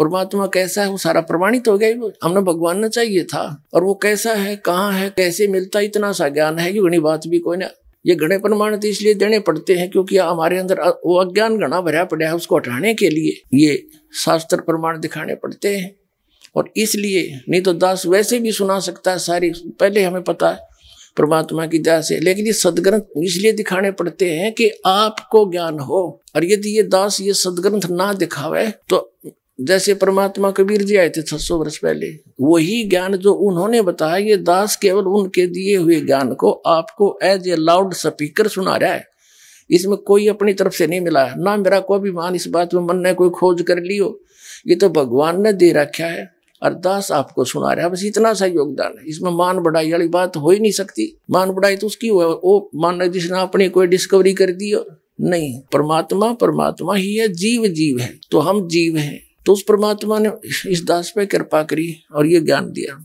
परमात्मा कैसा है वो सारा प्रमाणित हो गया हमने भगवान ने चाहिए था और वो कैसा है कहाँ है कैसे मिलता इतना सा ज्ञान है कि घनी बात भी कोई ना ये गणे तो इसलिए देने पड़ते हैं क्योंकि हमारे अंदर वो अज्ञान गणा भरा पड़ा है उसको हटाने के लिए ये शास्त्र प्रमाण दिखाने पड़ते हैं और इसलिए नहीं तो दास वैसे भी सुना सकता है सारी पहले हमें पता है परमात्मा की दया से लेकिन ये सदग्रंथ इसलिए दिखाने पड़ते हैं कि आपको ज्ञान हो और यदि ये दास ये सदग्रंथ ना दिखावे तो जैसे परमात्मा कबीर जी आए थे छह सौ वर्ष पहले वही ज्ञान जो उन्होंने बताया ये दास केवल उनके दिए हुए ज्ञान को आपको एज ए लाउड स्पीकर सुना रहा है इसमें कोई अपनी तरफ से नहीं मिला ना मेरा कोई अभिमान इस बात में मन ने कोई खोज कर ली हो ये तो भगवान ने दे रखा है अरदास आपको सुना रहा है बस इतना सा योगदान है इसमें मान बढ़ाई वाली बात हो ही नहीं सकती मान बढ़ाई तो उसकी हुआ वो मान जिसने अपनी कोई डिस्कवरी कर दी हो नहीं परमात्मा परमात्मा ही है जीव जीव है तो हम जीव हैं तो उस परमात्मा ने इस दास पे कृपा करी और ये ज्ञान दिया